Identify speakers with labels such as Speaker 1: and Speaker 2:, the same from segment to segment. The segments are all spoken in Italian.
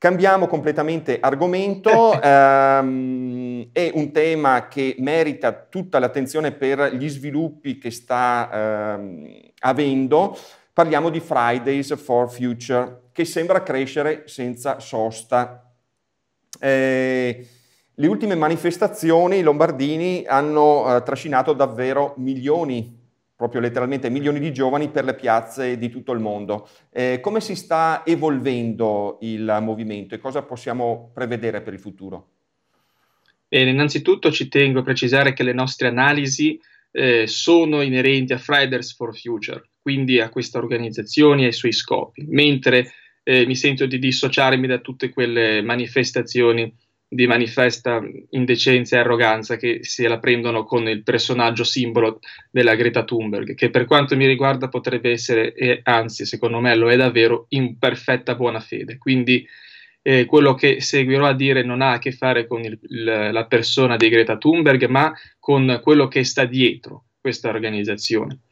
Speaker 1: Cambiamo completamente argomento, ehm, è un tema che merita tutta l'attenzione per gli sviluppi che sta ehm, avendo. Parliamo di Fridays for Future, che sembra crescere senza sosta. Eh, le ultime manifestazioni i lombardini hanno eh, trascinato davvero milioni proprio letteralmente milioni di giovani per le piazze di tutto il mondo. Eh, come si sta evolvendo il movimento e cosa possiamo prevedere
Speaker 2: per il futuro? Bene, innanzitutto ci tengo a precisare che le nostre analisi eh, sono inerenti a Fridays for Future, quindi a questa organizzazione e ai suoi scopi, mentre eh, mi sento di dissociarmi da tutte quelle manifestazioni di manifesta indecenza e arroganza che se la prendono con il personaggio simbolo della Greta Thunberg, che per quanto mi riguarda potrebbe essere, e anzi secondo me lo è davvero, in perfetta buona fede. Quindi eh, quello che seguirò a dire non ha a che fare con il, la persona di Greta Thunberg, ma con quello che sta dietro questa organizzazione.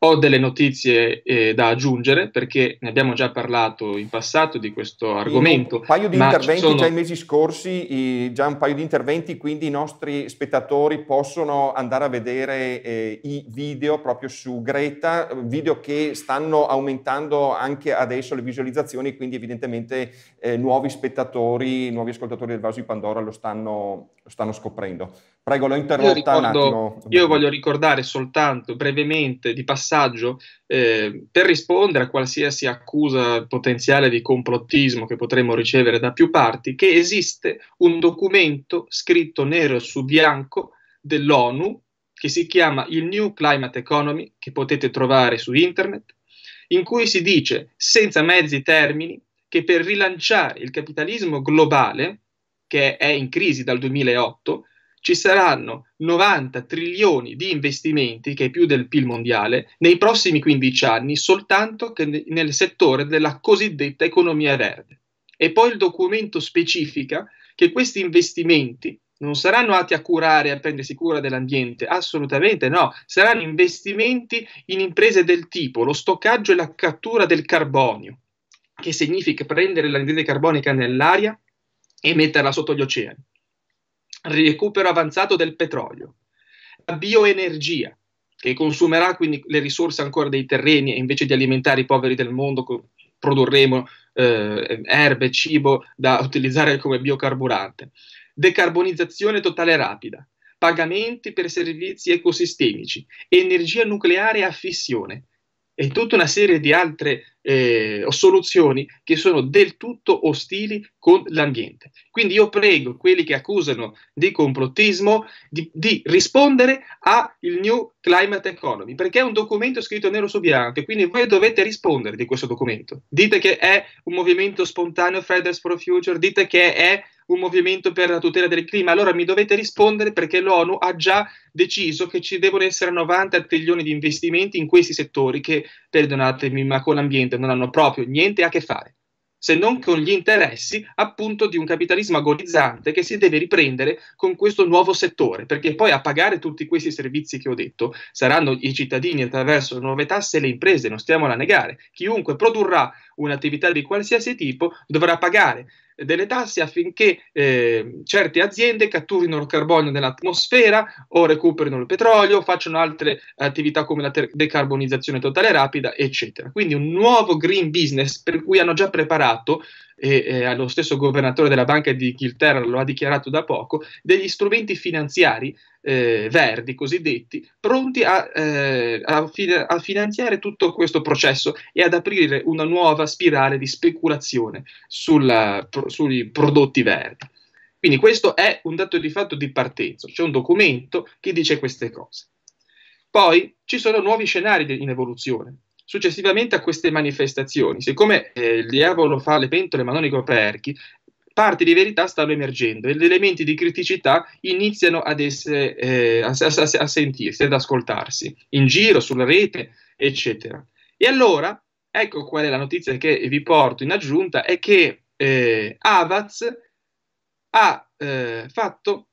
Speaker 2: Ho delle notizie eh, da aggiungere perché ne abbiamo già parlato in passato di questo argomento. In un paio di interventi sono... già i
Speaker 1: mesi scorsi, i, già un paio di interventi, quindi i nostri spettatori possono andare a vedere eh, i video proprio su Greta, video che stanno aumentando anche adesso le visualizzazioni, quindi evidentemente eh, nuovi spettatori, nuovi ascoltatori del Vaso di Pandora lo stanno, lo stanno scoprendo. Prego, l'ho interrotta io ricordo, Io voglio
Speaker 2: ricordare soltanto brevemente di passaggio eh, per rispondere a qualsiasi accusa potenziale di complottismo che potremmo ricevere da più parti che esiste un documento scritto nero su bianco dell'ONU che si chiama il New Climate Economy che potete trovare su internet in cui si dice senza mezzi termini che per rilanciare il capitalismo globale che è in crisi dal 2008 ci saranno 90 trilioni di investimenti, che è più del PIL mondiale, nei prossimi 15 anni soltanto nel settore della cosiddetta economia verde. E poi il documento specifica che questi investimenti non saranno atti a curare e a prendersi cura dell'ambiente, assolutamente no, saranno investimenti in imprese del tipo lo stoccaggio e la cattura del carbonio, che significa prendere l'anidride carbonica nell'aria e metterla sotto gli oceani recupero avanzato del petrolio, la bioenergia, che consumerà quindi le risorse ancora dei terreni e invece di alimentare i poveri del mondo produrremo eh, erbe, cibo da utilizzare come biocarburante, decarbonizzazione totale rapida, pagamenti per servizi ecosistemici, energia nucleare a fissione, e tutta una serie di altre eh, soluzioni che sono del tutto ostili con l'ambiente. Quindi io prego quelli che accusano di complottismo di, di rispondere al New Climate Economy, perché è un documento scritto nero su bianco, quindi voi dovete rispondere di questo documento. Dite che è un movimento spontaneo, Feders for Future, dite che è un movimento per la tutela del clima, allora mi dovete rispondere perché l'ONU ha già deciso che ci devono essere 90 trilioni di investimenti in questi settori che, perdonatemi, ma con l'ambiente non hanno proprio niente a che fare, se non con gli interessi appunto di un capitalismo agonizzante che si deve riprendere con questo nuovo settore, perché poi a pagare tutti questi servizi che ho detto saranno i cittadini attraverso le nuove tasse e le imprese, non stiamo a negare, chiunque produrrà un'attività di qualsiasi tipo dovrà pagare delle tasse affinché eh, certe aziende catturino il carbonio nell'atmosfera o recuperino il petrolio, facciano altre attività come la ter- decarbonizzazione totale rapida, eccetera. Quindi un nuovo green business per cui hanno già preparato e eh, lo stesso governatore della Banca di Inghilterra lo ha dichiarato da poco, degli strumenti finanziari eh, verdi cosiddetti, pronti a, eh, a, fi- a, finanziare tutto questo processo e ad aprire una nuova spirale di speculazione sulla, pro- sui prodotti verdi. Quindi questo è un dato di fatto di partenza, c'è un documento che dice queste cose. Poi ci sono nuovi scenari in evoluzione, Successivamente a queste manifestazioni, siccome eh, il diavolo fa le pentole ma non i coperchi, parti di verità stanno emergendo e gli elementi di criticità iniziano ad essere, eh, a, a, a sentirsi, ad ascoltarsi, in giro, sulla rete, eccetera. E allora, ecco qual è la notizia che vi porto in aggiunta, è che eh, Avaz ha eh, fatto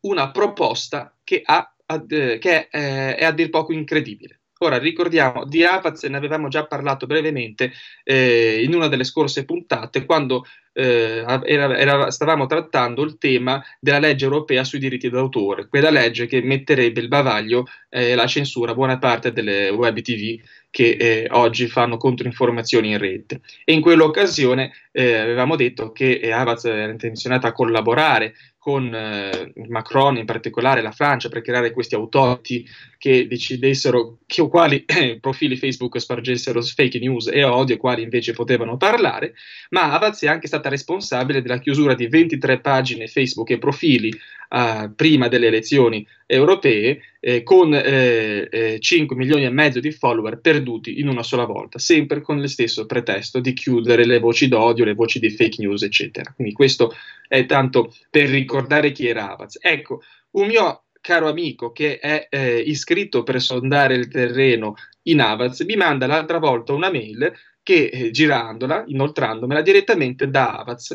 Speaker 2: una proposta che, ha, ad, eh, che è, eh, è a dir poco incredibile. Ora ricordiamo, di Apaz ne avevamo già parlato brevemente eh, in una delle scorse puntate quando eh, era, era, stavamo trattando il tema della legge europea sui diritti d'autore, quella legge che metterebbe il bavaglio eh, e eh, la censura a buona parte delle web TV che eh, oggi fanno controinformazioni in rete. E in quell'occasione eh, avevamo detto che eh, era intenzionata a collaborare con eh, Macron in particolare, la Francia, per creare questi autoti che decidessero che, quali eh, profili Facebook spargessero fake news e odio e quali invece potevano parlare, ma Avaz è anche stata responsabile della chiusura di 23 pagine Facebook e profili eh, prima delle elezioni europee eh, con eh, 5 eh, milioni e mezzo di follower perduti in una sola volta, sempre con lo stesso pretesto di chiudere le voci d'odio, le voci di fake news, eccetera. Quindi questo è tanto per ricordare chi era Avaz. Ecco, un mio caro amico che è eh, iscritto per sondare il terreno in Avaz mi manda l'altra volta una mail che eh, girandola, inoltrandomela direttamente da Avaz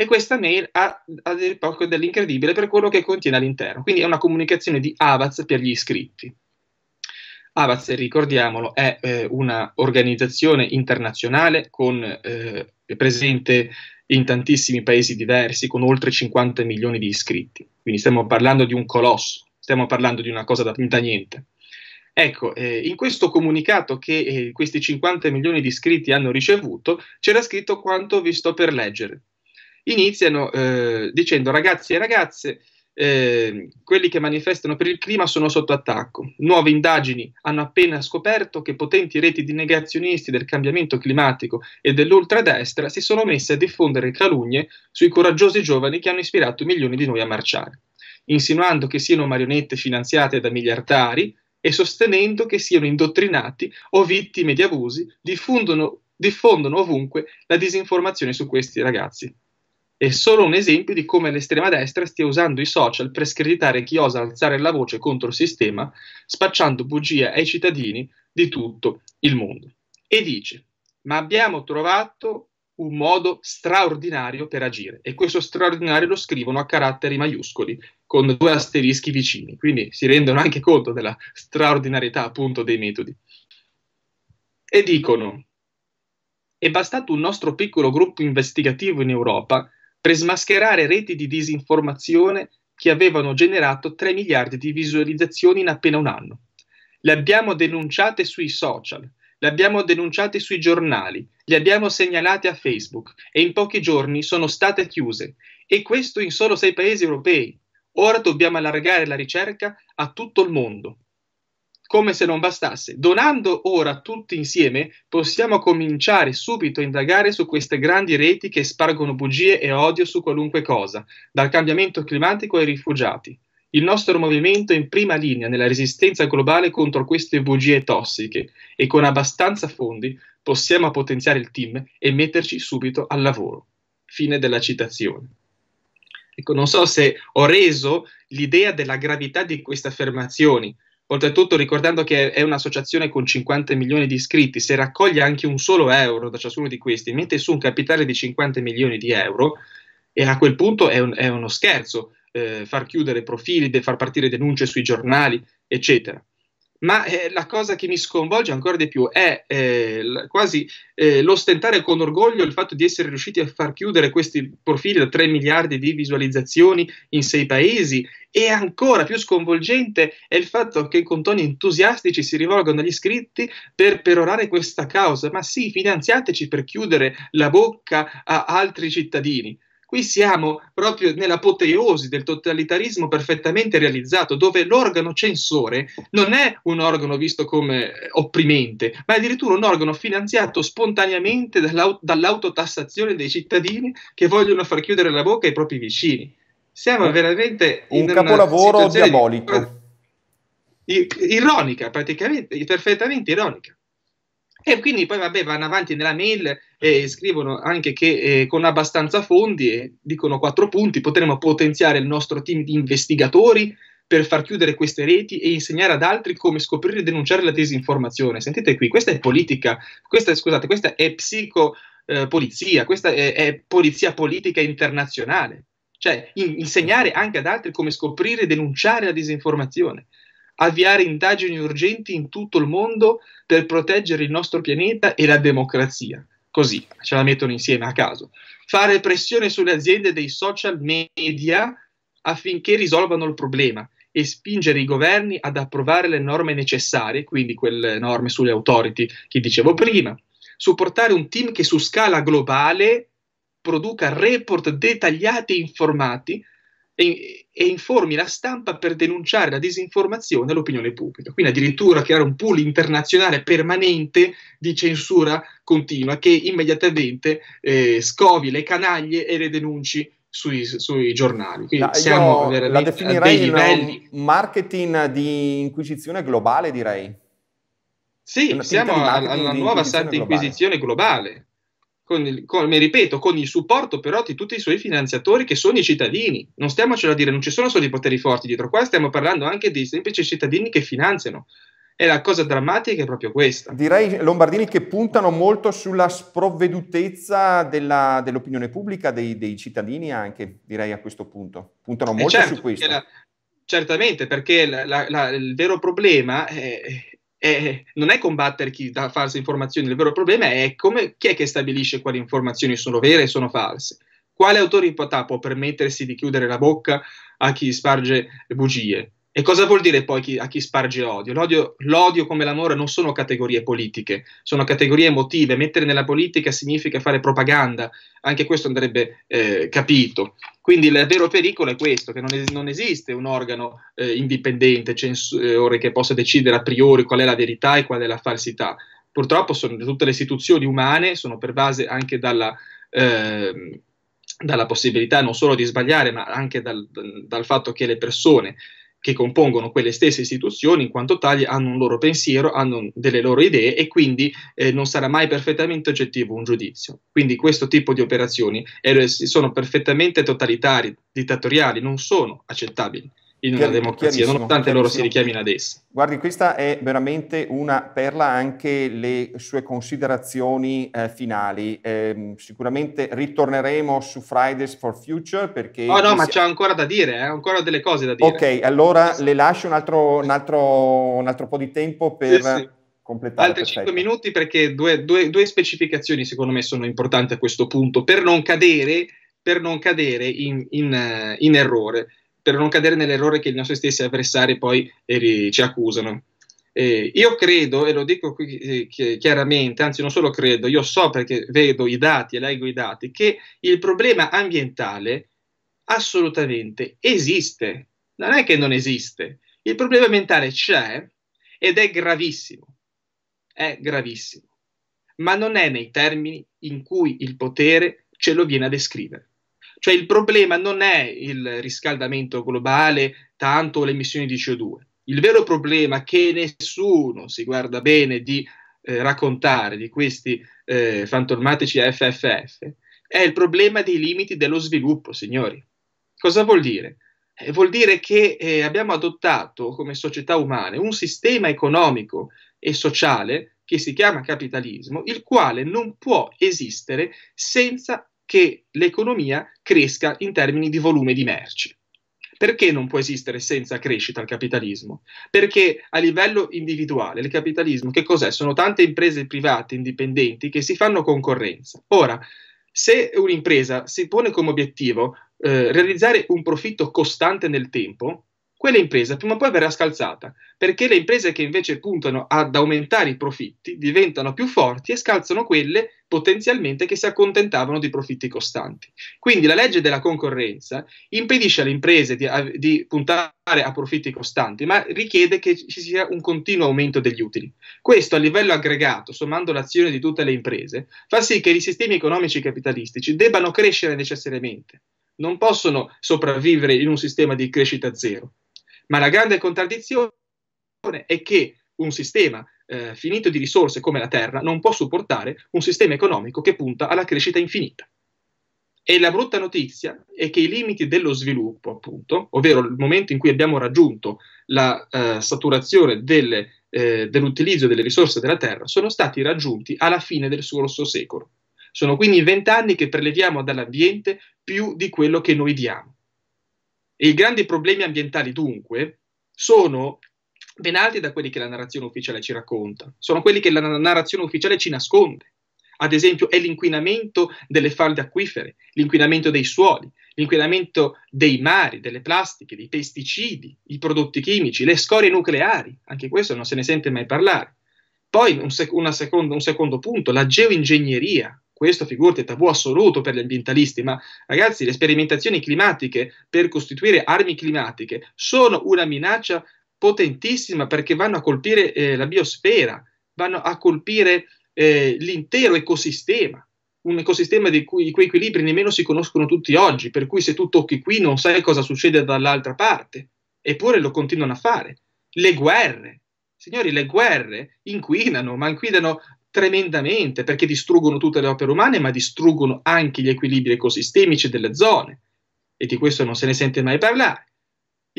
Speaker 2: e questa mail ha, ha del poco dell'incredibile per quello che contiene all'interno. Quindi è una comunicazione di Avaz per gli iscritti. Avaz, ricordiamolo, è eh, un'organizzazione internazionale con, eh, presente in tantissimi paesi diversi, con oltre 50 milioni di iscritti. Quindi stiamo parlando di un colosso, stiamo parlando di una cosa da, da niente. Ecco, eh, in questo comunicato che eh, questi 50 milioni di iscritti hanno ricevuto, c'era scritto quanto vi sto per leggere iniziano eh, dicendo ragazzi e ragazze, eh, quelli che manifestano per il clima sono sotto attacco. Nuove indagini hanno appena scoperto che potenti reti di negazionisti del cambiamento climatico e dell'ultradestra si sono messe a diffondere calunnie sui coraggiosi giovani che hanno ispirato milioni di noi a marciare, insinuando che siano marionette finanziate da miliardari e sostenendo che siano indottrinati o vittime di abusi, diffondono ovunque la disinformazione su questi ragazzi. È solo un esempio di come l'estrema destra stia usando i social per screditare chi osa alzare la voce contro il sistema, spacciando bugie ai cittadini di tutto il mondo. E dice: Ma abbiamo trovato un modo straordinario per agire e questo straordinario lo scrivono a caratteri maiuscoli con due asterischi vicini, quindi si rendono anche conto della straordinarietà appunto dei metodi. E dicono: È bastato un nostro piccolo gruppo investigativo in Europa per smascherare reti di disinformazione che avevano generato 3 miliardi di visualizzazioni in appena un anno. Le abbiamo denunciate sui social, le abbiamo denunciate sui giornali, le abbiamo segnalate a Facebook e in pochi giorni sono state chiuse. E questo in solo sei paesi europei. Ora dobbiamo allargare la ricerca a tutto il mondo. Come se non bastasse, donando ora tutti insieme, possiamo cominciare subito a indagare su queste grandi reti che spargono bugie e odio su qualunque cosa, dal cambiamento climatico ai rifugiati. Il nostro movimento è in prima linea nella resistenza globale contro queste bugie tossiche e con abbastanza fondi possiamo potenziare il team e metterci subito al lavoro. Fine della citazione. Ecco, non so se ho reso l'idea della gravità di queste affermazioni, Oltretutto ricordando che è un'associazione con 50 milioni di iscritti, se raccoglie anche un solo euro da ciascuno di questi, mette su un capitale di 50 milioni di euro e a quel punto è, un, è uno scherzo eh, far chiudere profili, far partire denunce sui giornali, eccetera ma eh, la cosa che mi sconvolge ancora di più è eh, quasi eh, l'ostentare con orgoglio il fatto di essere riusciti a far chiudere questi profili da 3 miliardi di visualizzazioni in 6 paesi e ancora più sconvolgente è il fatto che con toni entusiastici si rivolgono agli iscritti per perorare questa causa, ma sì, finanziateci per chiudere la bocca a altri cittadini. Qui siamo proprio nell'apoteosi del totalitarismo perfettamente realizzato, dove l'organo censore non è un organo visto come eh, opprimente, ma è addirittura un organo finanziato spontaneamente dall'aut- dall'autotassazione dei cittadini che vogliono far chiudere la bocca ai propri vicini. Siamo eh, veramente un in un capolavoro diabolico. Di... Ironica, praticamente, perfettamente ironica. E quindi poi vabbè, vanno avanti nella mail e scrivono anche che eh, con abbastanza fondi, e dicono quattro punti, potremo potenziare il nostro team di investigatori per far chiudere queste reti e insegnare ad altri come scoprire e denunciare la disinformazione. Sentite qui, questa è politica, questa, scusate, questa è psicopolizia, eh, questa è, è polizia politica internazionale cioè in, insegnare anche ad altri come scoprire e denunciare la disinformazione avviare indagini urgenti in tutto il mondo per proteggere il nostro pianeta e la democrazia. Così ce la mettono insieme a caso. Fare pressione sulle aziende dei social media affinché risolvano il problema e spingere i governi ad approvare le norme necessarie, quindi quelle norme sulle authority che dicevo prima. Supportare un team che su scala globale produca report dettagliati e informati e, e, informi la stampa per denunciare la disinformazione all'opinione pubblica. Quindi addirittura creare un pool internazionale permanente di censura continua che immediatamente eh, scovi le canaglie e le denunci sui, sui, giornali. Quindi la, siamo la definirei livelli... un marketing di inquisizione
Speaker 1: globale, direi.
Speaker 2: Sì, siamo alla, alla nuova Santa Inquisizione globale. globale con il, con, mi ripeto, con il supporto però di tutti i suoi finanziatori che sono i cittadini. Non stiamocelo a dire, non ci sono solo i poteri forti dietro qua, stiamo parlando anche dei semplici cittadini che finanziano. E la cosa drammatica è proprio questa. Direi, Lombardini, che puntano molto sulla
Speaker 1: sprovvedutezza dell'opinione pubblica, dei, dei, cittadini anche, direi a questo punto. Puntano eh, molto certo, su questo. Perché
Speaker 2: la, certamente, perché la, la, il vero problema è eh, non è combattere chi dà false informazioni, il vero problema è come, chi è che stabilisce quali informazioni sono vere e sono false. Quale autorità può permettersi di chiudere la bocca a chi sparge bugie? E cosa vuol dire poi chi, a chi sparge odio? l'odio? L'odio come l'amore non sono categorie politiche, sono categorie emotive. Mettere nella politica significa fare propaganda, anche questo andrebbe eh, capito. Quindi il vero pericolo è questo, che non, es- non esiste un organo eh, indipendente, censore, che possa decidere a priori qual è la verità e qual è la falsità. Purtroppo sono, tutte le istituzioni umane sono pervase anche dalla... Eh, dalla possibilità non solo di sbagliare, ma anche dal, dal fatto che le persone che compongono quelle stesse istituzioni, in quanto tali hanno un loro pensiero, hanno delle loro idee e quindi eh, non sarà mai perfettamente oggettivo un giudizio. Quindi questo tipo di operazioni eh, sono perfettamente totalitarie, dittatoriali, non sono accettabili in una democrazia, nonostante loro si richiamino ad essa. Guardi,
Speaker 1: questa è veramente una perla anche le sue considerazioni eh, finali. Eh, sicuramente ritorneremo su Fridays for Future perché... Oh no, ma si... c'è
Speaker 2: ancora da dire, eh, ancora delle cose da dire. Ok,
Speaker 1: allora sì. le lascio un altro, un, altro, un altro, po' di tempo per... Sì, sì.
Speaker 2: completare. Altri perfetto. 5 minuti perché due, due, due specificazioni secondo me sono importanti a questo punto per non cadere per non cadere in, in, eh, in, errore per non cadere nell'errore che i nostri stessi avversari poi eh, ci accusano. Eh, io credo, e lo dico qui eh, chiaramente, anzi non solo credo, io so perché vedo i dati e leggo i dati, che il problema ambientale assolutamente esiste, non è che non esiste, il problema ambientale c'è ed è gravissimo, è gravissimo, ma non è nei termini in cui il potere ce lo viene a descrivere. Cioè il problema non è il riscaldamento globale, tanto le emissioni di CO2. Il vero problema che nessuno si guarda bene di eh, raccontare di questi eh, fantomatici FFF è il problema dei limiti dello sviluppo, signori. Cosa vuol dire? Eh, vuol dire che eh, abbiamo adottato come società umane un sistema economico e sociale che si chiama capitalismo, il quale non può esistere senza che l'economia cresca in termini di volume di merci. Perché non può esistere senza crescita il capitalismo? Perché a livello individuale il capitalismo che cos'è? Sono tante imprese private indipendenti che si fanno concorrenza. Ora, se un'impresa si pone come obiettivo eh, realizzare un profitto costante nel tempo, quella impresa prima o poi verrà scalzata, perché le imprese che invece puntano ad aumentare i profitti diventano più forti e scalzano quelle potenzialmente che si accontentavano di profitti costanti. Quindi la legge della concorrenza impedisce alle imprese di, di puntare a profitti costanti, ma richiede che ci sia un continuo aumento degli utili. Questo a livello aggregato, sommando l'azione di tutte le imprese, fa sì che i sistemi economici capitalistici debbano crescere necessariamente. Non possono sopravvivere in un sistema di crescita zero. Ma la grande contraddizione è che un sistema eh, finito di risorse come la Terra non può supportare un sistema economico che punta alla crescita infinita. E la brutta notizia è che i limiti dello sviluppo, appunto, ovvero il momento in cui abbiamo raggiunto la eh, saturazione delle, eh, dell'utilizzo delle risorse della Terra, sono stati raggiunti alla fine del suo rosso secolo. Sono quindi vent'anni che preleviamo dall'ambiente più di quello che noi diamo. I grandi problemi ambientali, dunque, sono ben altri da quelli che la narrazione ufficiale ci racconta, sono quelli che la narrazione ufficiale ci nasconde. Ad esempio, è l'inquinamento delle falde acquifere, l'inquinamento dei suoli, l'inquinamento dei mari, delle plastiche, dei pesticidi, i prodotti chimici, le scorie nucleari, anche questo non se ne sente mai parlare. Poi un, sec- seconda, un secondo punto, la geoingegneria, questo figurati è tabù assoluto per gli ambientalisti, ma ragazzi le sperimentazioni climatiche per costituire armi climatiche sono una minaccia potentissima perché vanno a colpire eh, la biosfera, vanno a colpire eh, l'intero ecosistema un ecosistema di cui, di cui equilibri nemmeno si conoscono tutti oggi, per cui se tu tocchi qui non sai cosa succede dall'altra parte, eppure lo continuano a fare. Le guerre, signori, le guerre inquinano, ma inquinano tremendamente perché distruggono tutte le opere umane, ma distruggono anche gli equilibri ecosistemici delle zone e di questo non se ne sente mai parlare.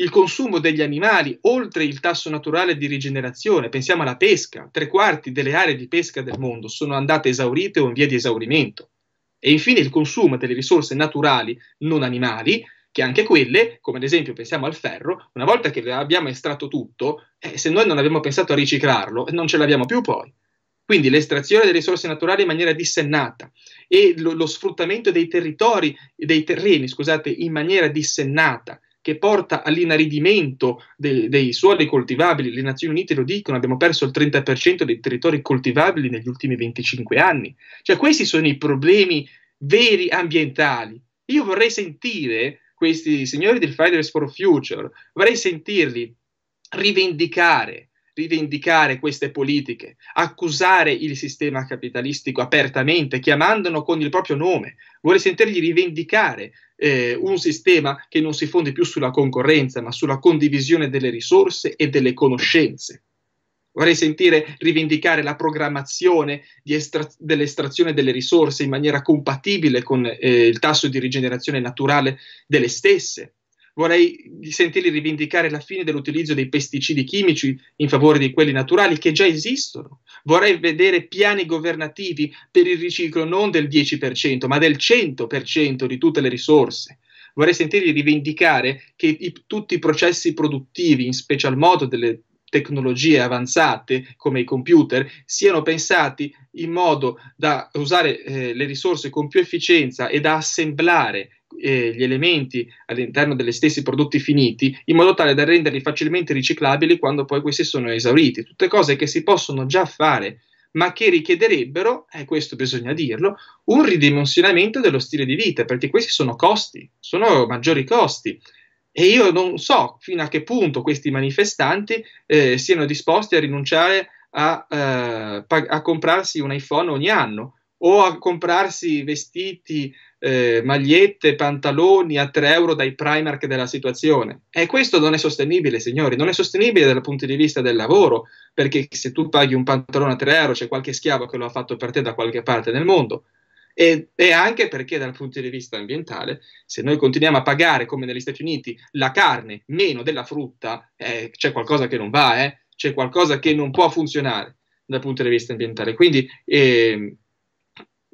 Speaker 2: Il consumo degli animali oltre il tasso naturale di rigenerazione, pensiamo alla pesca, tre quarti delle aree di pesca del mondo sono andate esaurite o in via di esaurimento. E infine il consumo delle risorse naturali non animali, che anche quelle, come ad esempio pensiamo al ferro, una volta che abbiamo estratto tutto, eh, se noi non abbiamo pensato a riciclarlo, non ce l'abbiamo più poi. Quindi l'estrazione delle risorse naturali in maniera dissennata e lo, lo sfruttamento dei territori, dei terreni, scusate, in maniera dissennata, che porta all'inaridimento dei, dei suoli coltivabili. Le Nazioni Unite lo dicono, abbiamo perso il 30% dei territori coltivabili negli ultimi 25 anni. Cioè questi sono i problemi veri ambientali. Io vorrei sentire questi signori del Fridays for Future, vorrei sentirli rivendicare rivendicare queste politiche, accusare il sistema capitalistico apertamente, chiamandolo con il proprio nome, vuole sentirgli rivendicare eh, un sistema che non si fonde più sulla concorrenza, ma sulla condivisione delle risorse e delle conoscenze. Vorrei sentire rivendicare la programmazione estra- dell'estrazione delle risorse in maniera compatibile con eh, il tasso di rigenerazione naturale delle stesse vorrei sentirli rivendicare la fine dell'utilizzo dei pesticidi chimici in favore di quelli naturali che già esistono. Vorrei vedere piani governativi per il riciclo non del 10%, ma del 100% di tutte le risorse. Vorrei sentirli rivendicare che i, tutti i processi produttivi, in special modo delle tecnologie avanzate come i computer siano pensati in modo da usare eh, le risorse con più efficienza e da assemblare eh, gli elementi all'interno degli stessi prodotti finiti in modo tale da renderli facilmente riciclabili quando poi questi sono esauriti. Tutte cose che si possono già fare ma che richiederebbero, e eh, questo bisogna dirlo, un ridimensionamento dello stile di vita, perché questi sono costi, sono maggiori costi. E io non so fino a che punto questi manifestanti eh, siano disposti a rinunciare a, eh, a comprarsi un iPhone ogni anno, o a comprarsi vestiti, eh, magliette, pantaloni a 3 euro dai Primark della situazione. E questo non è sostenibile, signori, non è sostenibile dal punto di vista del lavoro, perché se tu paghi un pantalone a 3 euro c'è qualche schiavo che lo ha fatto per te da qualche parte nel mondo. E, e anche perché dal punto di vista ambientale, se noi continuiamo a pagare come negli Stati Uniti la carne meno della frutta, eh, c'è qualcosa che non va, eh? c'è qualcosa che non può funzionare dal punto di vista ambientale. Quindi eh,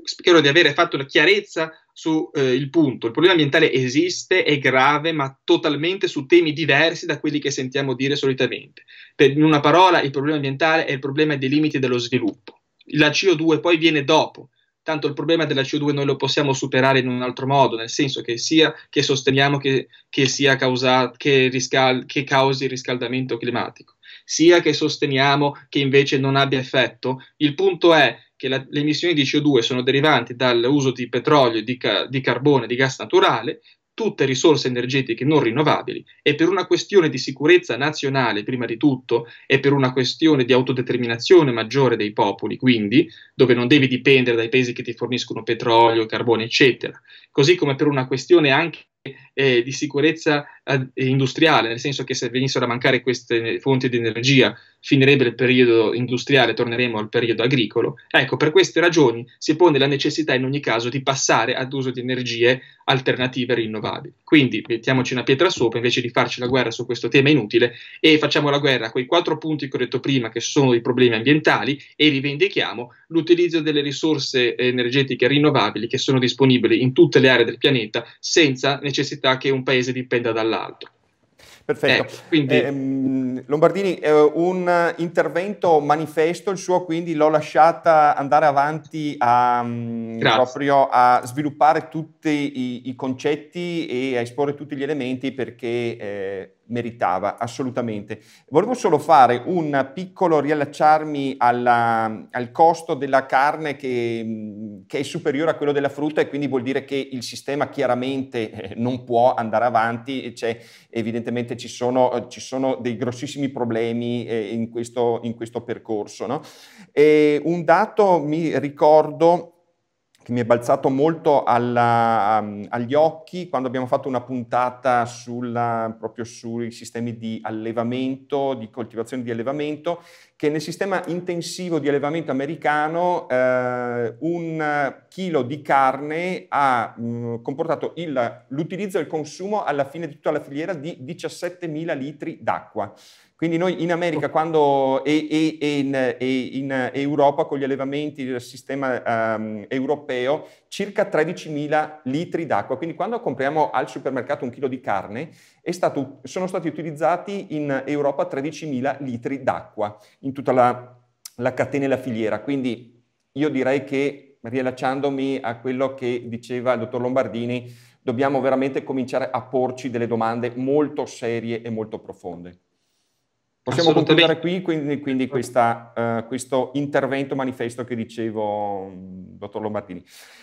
Speaker 2: spero di avere fatto una chiarezza sul eh, punto. Il problema ambientale esiste, è grave, ma totalmente su temi diversi da quelli che sentiamo dire solitamente. Per, in una parola, il problema ambientale è il problema dei limiti dello sviluppo. La CO2 poi viene dopo. Tanto il problema della CO2 noi lo possiamo superare in un altro modo, nel senso che sia che sosteniamo che, che, causa, che, riscal- che causi il riscaldamento climatico, sia che sosteniamo che invece non abbia effetto. Il punto è che la, le emissioni di CO2 sono derivanti dall'uso di petrolio, di, ca, di carbone, di gas naturale, tutte risorse energetiche non rinnovabili e per una questione di sicurezza nazionale prima di tutto e per una questione di autodeterminazione maggiore dei popoli, quindi dove non devi dipendere dai paesi che ti forniscono petrolio, carbone, eccetera, così come per una questione anche eh, di sicurezza eh, industriale, nel senso che se venissero a mancare queste fonti di energia finirebbe il periodo industriale, torneremo al periodo agricolo. Ecco, per queste ragioni si pone la necessità in ogni caso di passare ad uso di energie alternative rinnovabili. Quindi mettiamoci una pietra sopra invece di farci la guerra su questo tema inutile e facciamo la guerra a quei quattro punti che ho detto prima che sono i problemi ambientali e rivendichiamo l'utilizzo delle risorse energetiche rinnovabili che sono disponibili in tutte le aree del pianeta senza necessità necessità che un paese dipenda dall'altro. Perfetto. Eh, quindi...
Speaker 1: eh, Lombardini, eh, un intervento manifesto, il suo quindi l'ho lasciata andare avanti a, mm, proprio a sviluppare tutti i, i, concetti e a esporre tutti gli elementi perché eh, meritava assolutamente. Volevo solo fare un piccolo riallacciarmi alla, al costo della carne che, che, è superiore a quello della frutta e quindi vuol dire che il sistema chiaramente eh, non può andare avanti, cioè, evidentemente ci sono, ci sono, dei grossissimi problemi eh, in questo, in questo percorso. No? un dato mi ricordo che mi è balzato molto alla, um, agli occhi quando abbiamo fatto una puntata sulla, proprio sui sistemi di allevamento, di coltivazione di allevamento, che nel sistema intensivo di allevamento americano eh, un chilo di carne ha mh, mm, comportato il, l'utilizzo e il consumo alla fine di tutta la filiera di 17.000 litri d'acqua. Quindi noi in America oh. quando, e, e, e, in, e, in, Europa con gli allevamenti del sistema um, europeo circa 13.000 litri d'acqua. Quindi quando compriamo al supermercato un chilo di carne stato, sono stati utilizzati in Europa 13.000 litri d'acqua in tutta la, la catena e la filiera. Quindi io direi che, rilacciandomi a quello che diceva il dottor Lombardini, dobbiamo veramente cominciare a porci delle domande molto serie e molto profonde.
Speaker 2: Possiamo concludere
Speaker 1: qui quindi, quindi questa, uh, questo intervento manifesto che dicevo, mm, dottor Lombardini.